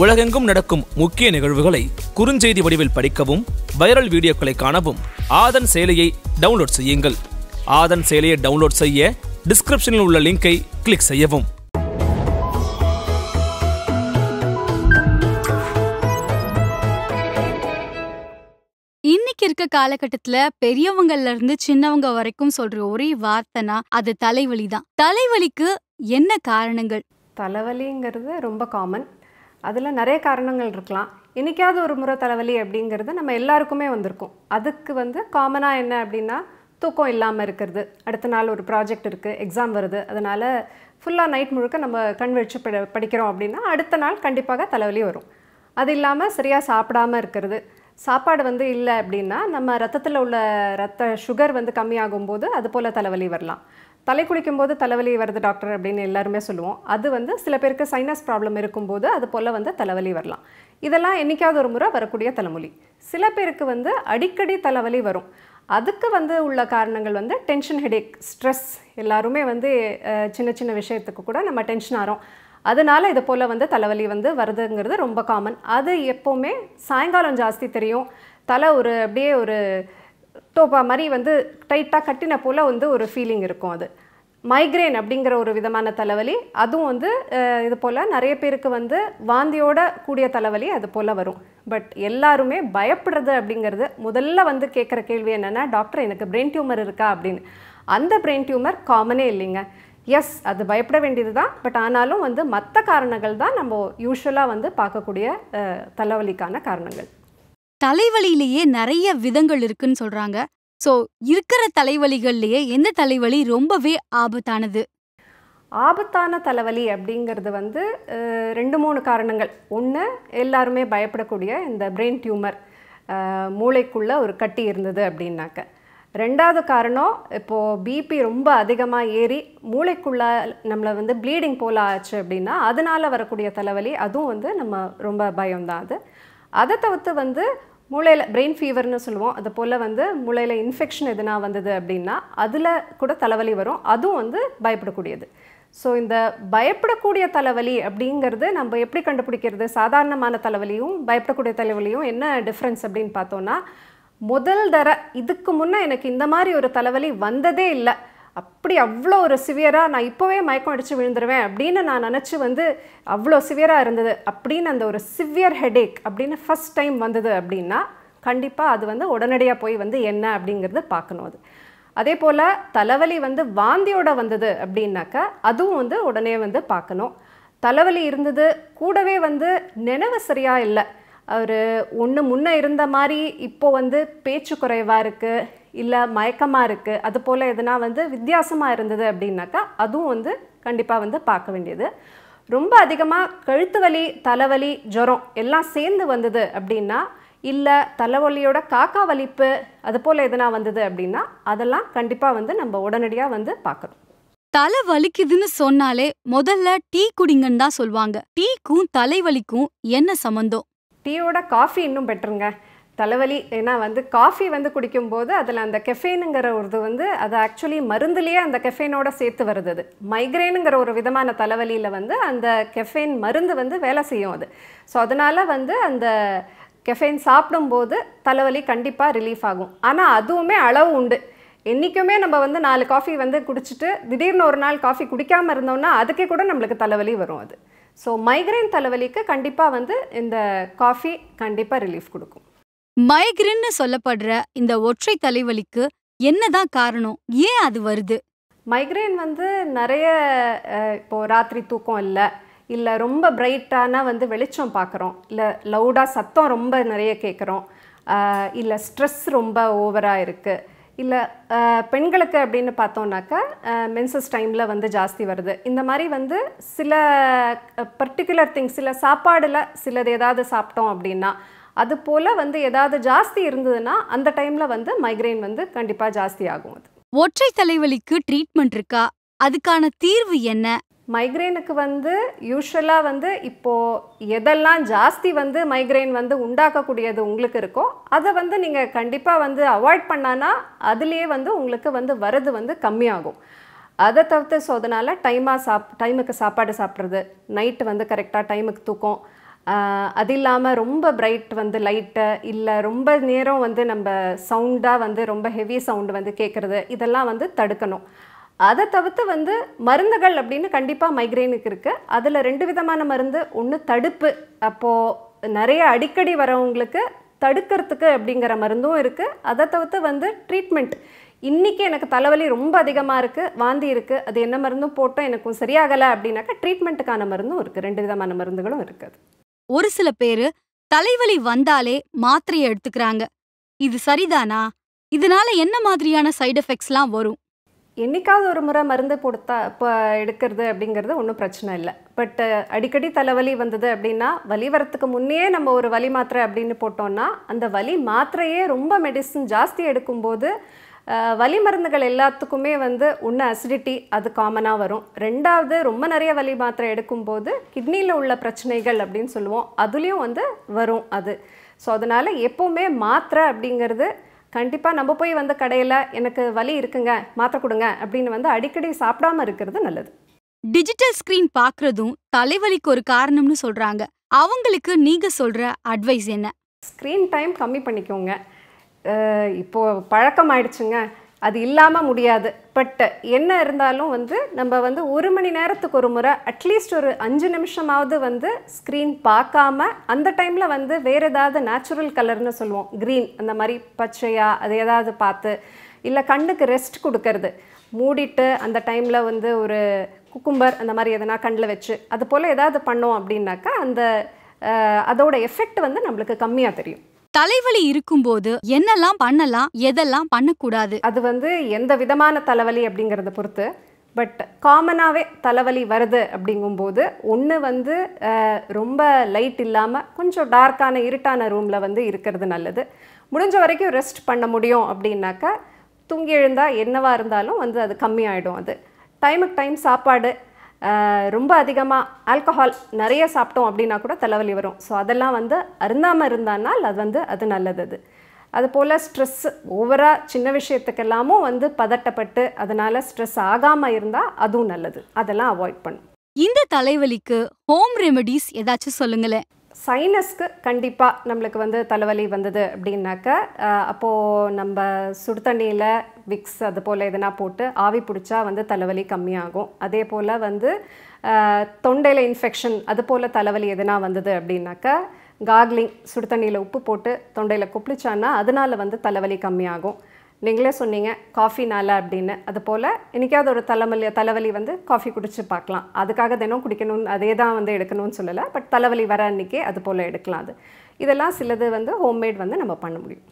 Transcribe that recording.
உலகெங்கும் நடக்கும் முக்கிய நிகழ்வுகளை குறுஞ்செய்தி வடிவில் படிக்கவும் வைரல் வீடியோக்களை காணவும் ஆதன் செயலியை டவுன்லோட் செய்யுங்கள் ஆதன் செயலியை டவுன்லோட் செய்ய டிஸ்கிரிப்ஷனில் உள்ள லிங்கை கிளிக் செய்யவும் இருக்க சின்னவங்க வரைக்கும் ஒரே அது தலைவலி தான் தலைவலிக்கு என்ன காரணங்கள் தலைவலிங்கிறது ரொம்ப காமன் அதில் நிறைய காரணங்கள் இருக்கலாம் இன்றைக்காவது ஒரு முறை தலைவலி அப்படிங்கிறது நம்ம எல்லாருக்குமே வந்திருக்கும் அதுக்கு வந்து காமனாக என்ன அப்படின்னா தூக்கம் இல்லாமல் இருக்கிறது அடுத்த நாள் ஒரு ப்ராஜெக்ட் இருக்குது எக்ஸாம் வருது அதனால் ஃபுல்லாக நைட் முழுக்க நம்ம கண் வச்சு படிக்கிறோம் அப்படின்னா அடுத்த நாள் கண்டிப்பாக தலைவலி வரும் அது இல்லாமல் சரியாக சாப்பிடாமல் இருக்கிறது சாப்பாடு வந்து இல்லை அப்படின்னா நம்ம ரத்தத்தில் உள்ள ரத்த சுகர் வந்து கம்மியாகும் போது அது போல் தலைவலி வரலாம் தலை குளிக்கும் போது தலைவலி வருது டாக்டர் அப்படின்னு எல்லாருமே சொல்லுவோம் அது வந்து சில பேருக்கு சைனஸ் ப்ராப்ளம் இருக்கும்போது அது போல் வந்து தலைவலி வரலாம் இதெல்லாம் என்றைக்காவது ஒரு முறை வரக்கூடிய தலைமொழி சில பேருக்கு வந்து அடிக்கடி தலைவலி வரும் அதுக்கு வந்து உள்ள காரணங்கள் வந்து டென்ஷன் ஹெடேக் ஸ்ட்ரெஸ் எல்லாருமே வந்து சின்ன சின்ன விஷயத்துக்கு கூட நம்ம டென்ஷன் ஆகிறோம் அதனால் இது போல் வந்து தலைவலி வந்து வருதுங்கிறது ரொம்ப காமன் அது எப்போவுமே சாயங்காலம் ஜாஸ்தி தெரியும் தலை ஒரு அப்படியே ஒரு இப்போ மாதிரி வந்து டைட்டாக கட்டின போல் வந்து ஒரு ஃபீலிங் இருக்கும் அது மைக்ரேன் அப்படிங்கிற ஒரு விதமான தலைவலி அதுவும் வந்து இது போல் நிறைய பேருக்கு வந்து வாந்தியோட கூடிய தலைவலி அது போல் வரும் பட் எல்லாருமே பயப்படுறது அப்படிங்கிறது முதல்ல வந்து கேட்குற கேள்வி என்னென்னா டாக்டர் எனக்கு பிரெயின் டியூமர் இருக்கா அப்படின்னு அந்த பிரெயின் டியூமர் காமனே இல்லைங்க எஸ் அது பயப்பட வேண்டியது தான் பட் ஆனாலும் வந்து மற்ற காரணங்கள் தான் நம்ம யூஸ்வலாக வந்து பார்க்கக்கூடிய தலைவலிக்கான காரணங்கள் தலைவலியிலேயே நிறைய விதங்கள் இருக்குன்னு சொல்றாங்க ஸோ இருக்கிற தலைவலிகள்லேயே எந்த தலைவலி ரொம்பவே ஆபத்தானது ஆபத்தான தலைவலி அப்படிங்கிறது வந்து ரெண்டு மூணு காரணங்கள் ஒன்று எல்லாருமே பயப்படக்கூடிய இந்த பிரெயின் டியூமர் மூளைக்குள்ளே ஒரு கட்டி இருந்தது அப்படின்னாக்க ரெண்டாவது காரணம் இப்போது பிபி ரொம்ப அதிகமாக ஏறி மூளைக்குள்ளே நம்மளை வந்து ப்ளீடிங் போல் ஆச்சு அப்படின்னா அதனால் வரக்கூடிய தலைவலி அதுவும் வந்து நம்ம ரொம்ப பயம்தான் அது அதை தவிர்த்து வந்து மூளையில் பிரெயின் ஃபீவர்னு சொல்லுவோம் அது போல் வந்து மூளையில் இன்ஃபெக்ஷன் எதுனா வந்தது அப்படின்னா அதில் கூட தலைவலி வரும் அதுவும் வந்து பயப்படக்கூடியது ஸோ இந்த பயப்படக்கூடிய தலைவலி அப்படிங்கிறது நம்ம எப்படி கண்டுபிடிக்கிறது சாதாரணமான தலைவலியும் பயப்படக்கூடிய தலைவலியும் என்ன டிஃப்ரென்ஸ் அப்படின்னு பார்த்தோன்னா முதல் தர இதுக்கு முன்னே எனக்கு இந்த மாதிரி ஒரு தலைவலி வந்ததே இல்லை அப்படி அவ்வளோ ஒரு சிவியராக நான் இப்போவே மயக்கம் அடித்து விழுந்துருவேன் அப்படின்னு நான் நினச்சி வந்து அவ்வளோ சிவியராக இருந்தது அப்படின்னு அந்த ஒரு சிவியர் ஹெடேக் அப்படின்னு ஃபஸ்ட் டைம் வந்தது அப்படின்னா கண்டிப்பாக அது வந்து உடனடியாக போய் வந்து என்ன அப்படிங்கிறது பார்க்கணும் அது அதே போல் தலைவலி வந்து வாந்தியோட வந்தது அப்படின்னாக்கா அதுவும் வந்து உடனே வந்து பார்க்கணும் தலைவலி இருந்தது கூடவே வந்து நினைவு சரியாக இல்லை அவர் ஒன்று முன்னே இருந்த மாதிரி இப்போது வந்து பேச்சு குறைவாக இருக்குது இல்லை மயக்கமாக இருக்குது அது போல் எதுனா வந்து வித்தியாசமாக இருந்தது அப்படின்னாக்கா அதுவும் வந்து கண்டிப்பாக வந்து பார்க்க வேண்டியது ரொம்ப அதிகமாக கழுத்து வலி தலைவலி ஜுரம் எல்லாம் சேர்ந்து வந்தது அப்படின்னா இல்லை தலைவலியோட காக்கா வலிப்பு அது போல் எதுனா வந்தது அப்படின்னா அதெல்லாம் கண்டிப்பாக வந்து நம்ம உடனடியாக வந்து பார்க்கணும் தலை வலிக்குதுன்னு சொன்னாலே முதல்ல டீ குடிங்கன்னு தான் சொல்லுவாங்க டீக்கும் தலைவலிக்கும் என்ன சம்மந்தம் டீயோட காஃபி இன்னும் பெட்டருங்க தலைவலி ஏன்னா வந்து காஃபி வந்து குடிக்கும்போது அதில் அந்த கெஃபைனுங்கிற ஒரு இது வந்து அது ஆக்சுவலி மருந்துலேயே அந்த கெஃபைனோட சேர்த்து வருது அது மைக்ரைனுங்கிற ஒரு விதமான தலைவலியில் வந்து அந்த கெஃபைன் மருந்து வந்து வேலை செய்யும் அது ஸோ அதனால் வந்து அந்த கெஃபைன் சாப்பிடும்போது தலைவலி கண்டிப்பாக ரிலீஃப் ஆகும் ஆனால் அதுவுமே அளவு உண்டு என்றைக்குமே நம்ம வந்து நாலு காஃபி வந்து குடிச்சிட்டு திடீர்னு ஒரு நாள் காஃபி குடிக்காமல் இருந்தோம்னா அதுக்கே கூட நம்மளுக்கு தலைவலி வரும் அது ஸோ மைக்ரைன் தலைவலிக்கு கண்டிப்பாக வந்து இந்த காஃபி கண்டிப்பாக ரிலீஃப் கொடுக்கும் மைக்ரைன்னு சொல்லப்படுற இந்த ஒற்றை தலைவலிக்கு என்னதான் காரணம் ஏன் அது வருது மைக்ரைன் வந்து நிறைய இப்போது ராத்திரி தூக்கம் இல்லை இல்லை ரொம்ப பிரைட்டான வந்து வெளிச்சம் பார்க்குறோம் இல்லை லவுடாக சத்தம் ரொம்ப நிறைய கேட்குறோம் இல்லை ஸ்ட்ரெஸ் ரொம்ப ஓவராக இருக்குது இல்லை பெண்களுக்கு அப்படின்னு பார்த்தோன்னாக்கா மென்சஸ் டைமில் வந்து ஜாஸ்தி வருது இந்த மாதிரி வந்து சில பர்டிகுலர் திங்ஸ் சில சாப்பாடில் சிலது ஏதாவது சாப்பிட்டோம் அப்படின்னா அது போல் வந்து ஏதாவது ஜாஸ்தி இருந்ததுன்னா அந்த டைமில் வந்து மைக்ரைன் வந்து கண்டிப்பாக ஜாஸ்தி ஆகும் அது ஒற்றை தலைவலிக்கு ட்ரீட்மெண்ட் இருக்கா அதுக்கான தீர்வு என்ன மைக்ரெயினுக்கு வந்து யூஸ்வலாக வந்து இப்போது எதெல்லாம் ஜாஸ்தி வந்து மைக்ரெயின் வந்து உண்டாக்கக்கூடியது உங்களுக்கு இருக்கோ அதை வந்து நீங்கள் கண்டிப்பாக வந்து அவாய்ட் பண்ணானா அதுலேயே வந்து உங்களுக்கு வந்து வரது வந்து கம்மியாகும் அதை தவிர்த்து ஸோ அதனால் டைமாக சாப் டைமுக்கு சாப்பாடு சாப்பிட்றது நைட்டு வந்து கரெக்டாக டைமுக்கு தூக்கம் அது இல்லாமல் ரொம்ப பிரைட் வந்து லைட்டு இல்லை ரொம்ப நேரம் வந்து நம்ம சவுண்டாக வந்து ரொம்ப ஹெவி சவுண்டு வந்து கேட்குறது இதெல்லாம் வந்து தடுக்கணும் அதை தவிர்த்து வந்து மருந்துகள் அப்படின்னு கண்டிப்பாக மைக்ரைனுக்கு இருக்குது அதில் ரெண்டு விதமான மருந்து ஒன்று தடுப்பு அப்போது நிறைய அடிக்கடி வரவங்களுக்கு தடுக்கிறதுக்கு அப்படிங்கிற மருந்தும் இருக்குது அதை தவிர்த்து வந்து ட்ரீட்மெண்ட் இன்றைக்கி எனக்கு தலைவலி ரொம்ப அதிகமாக இருக்குது வாந்தி இருக்குது அது என்ன மருந்தும் போட்டோம் எனக்கும் சரியாகலை அப்படின்னாக்கா ட்ரீட்மெண்ட்டுக்கான மருந்தும் இருக்குது ரெண்டு விதமான மருந்துகளும் இருக்குது ஒரு சில பேர் தலைவலி வந்தாலே மாத்திரையை எடுத்துக்கிறாங்க இது சரிதானா இதனால என்ன மாதிரியான சைடு எஃபெக்ட்ஸ்லாம் வரும் என்றைக்காவது ஒரு முறை மருந்து கொடுத்தா இப்போ எடுக்கிறது அப்படிங்கிறது ஒன்றும் பிரச்சனை இல்லை பட்டு அடிக்கடி தலைவலி வந்தது அப்படின்னா வலி வரத்துக்கு முன்னே நம்ம ஒரு வலி மாத்திரை அப்படின்னு போட்டோம்னா அந்த வலி மாத்திரையே ரொம்ப மெடிசன் ஜாஸ்தி எடுக்கும்போது வலி மருந்துகள் எல்லாத்துக்குமே வந்து ஒன்று அசிடிட்டி அது காமனாக வரும் ரெண்டாவது ரொம்ப நிறைய வலி மாத்திரை எடுக்கும்போது கிட்னியில் உள்ள பிரச்சனைகள் அப்படின்னு சொல்லுவோம் அதுலேயும் வந்து வரும் அது ஸோ அதனால் எப்போவுமே மாத்திரை அப்படிங்கிறது கண்டிப்பாக நம்ம போய் வந்த கடையில் எனக்கு வலி இருக்குங்க மாற்ற கொடுங்க அப்படின்னு வந்து அடிக்கடி சாப்பிடாம இருக்கிறது நல்லது டிஜிட்டல் ஸ்கிரீன் பார்க்குறதும் தலைவலிக்கு ஒரு காரணம்னு சொல்கிறாங்க அவங்களுக்கு நீங்கள் சொல்கிற அட்வைஸ் என்ன ஸ்க்ரீன் டைம் கம்மி பண்ணிக்கோங்க இப்போது பழக்கம் ஆயிடுச்சுங்க அது இல்லாமல் முடியாது பட் என்ன இருந்தாலும் வந்து நம்ம வந்து ஒரு மணி நேரத்துக்கு ஒரு முறை அட்லீஸ்ட் ஒரு அஞ்சு நிமிஷமாவது வந்து ஸ்க்ரீன் பார்க்காம அந்த டைமில் வந்து வேறு ஏதாவது நேச்சுரல் கலர்னு சொல்லுவோம் க்ரீன் அந்த மாதிரி பச்சையாக அது ஏதாவது பார்த்து இல்லை கண்ணுக்கு ரெஸ்ட் கொடுக்கறது மூடிட்டு அந்த டைமில் வந்து ஒரு குக்கும்பர் அந்த மாதிரி எதனா கண்ணில் வச்சு அது போல் ஏதாவது பண்ணோம் அப்படின்னாக்கா அந்த அதோட எஃபெக்ட் வந்து நம்மளுக்கு கம்மியாக தெரியும் தலைவலி இருக்கும்போது என்னெல்லாம் பண்ணலாம் எதெல்லாம் பண்ணக்கூடாது அது வந்து எந்த விதமான தலைவலி அப்படிங்கிறத பொறுத்து பட் காமனாகவே தலைவலி வருது அப்படிங்கும்போது ஒன்று வந்து ரொம்ப லைட் இல்லாமல் கொஞ்சம் டார்க்கான இருட்டான ரூமில் வந்து இருக்கிறது நல்லது முடிஞ்ச வரைக்கும் ரெஸ்ட் பண்ண முடியும் அப்படின்னாக்கா தூங்கி எழுந்தால் என்னவாக இருந்தாலும் வந்து அது கம்மியாயிடும் அது டைமுக்கு டைம் சாப்பாடு ரொம்ப அதிகமாக ஆல்கஹால் நிறைய சாப்பிட்டோம் அப்படின்னா கூட தலைவலி வரும் ஸோ அதெல்லாம் வந்து அருந்தாமல் இருந்தானால் அது வந்து அது நல்லது அது அதுபோல் ஸ்ட்ரெஸ் ஓவராக சின்ன விஷயத்துக்கெல்லாமும் வந்து பதட்டப்பட்டு அதனால் ஸ்ட்ரெஸ் ஆகாமல் இருந்தால் அதுவும் நல்லது அதெல்லாம் அவாய்ட் பண்ணும் இந்த தலைவலிக்கு ஹோம் ரெமெடிஸ் ஏதாச்சும் சொல்லுங்களேன் சைனஸ்க்கு கண்டிப்பாக நம்மளுக்கு வந்து தலைவலி வந்தது அப்படின்னாக்க அப்போது நம்ம சுடு தண்ணியில் விக்ஸ் அது போல் எதனா போட்டு ஆவி பிடிச்சா வந்து தலைவலி கம்மியாகும் அதே போல் வந்து தொண்டையில் இன்ஃபெக்ஷன் அது போல் தலைவலி எதனா வந்தது அப்படின்னாக்கா கார்க்லிங் சுடு தண்ணியில் உப்பு போட்டு தொண்டையில் குப்பிளிச்சான்னா அதனால் வந்து தலைவலி கம்மியாகும் நீங்களே சொன்னீங்க காஃபினால் அப்படின்னு அதுபோல் என்றைக்காவது ஒரு தலைமலி தலைவலி வந்து காஃபி குடித்து பார்க்கலாம் அதுக்காக தினம் குடிக்கணும்னு அதே தான் வந்து எடுக்கணும்னு சொல்லலை பட் தலைவலி வர அன்றைக்கி அது போல் எடுக்கலாம் அது இதெல்லாம் சிலது வந்து ஹோம்மேட் வந்து நம்ம பண்ண முடியும்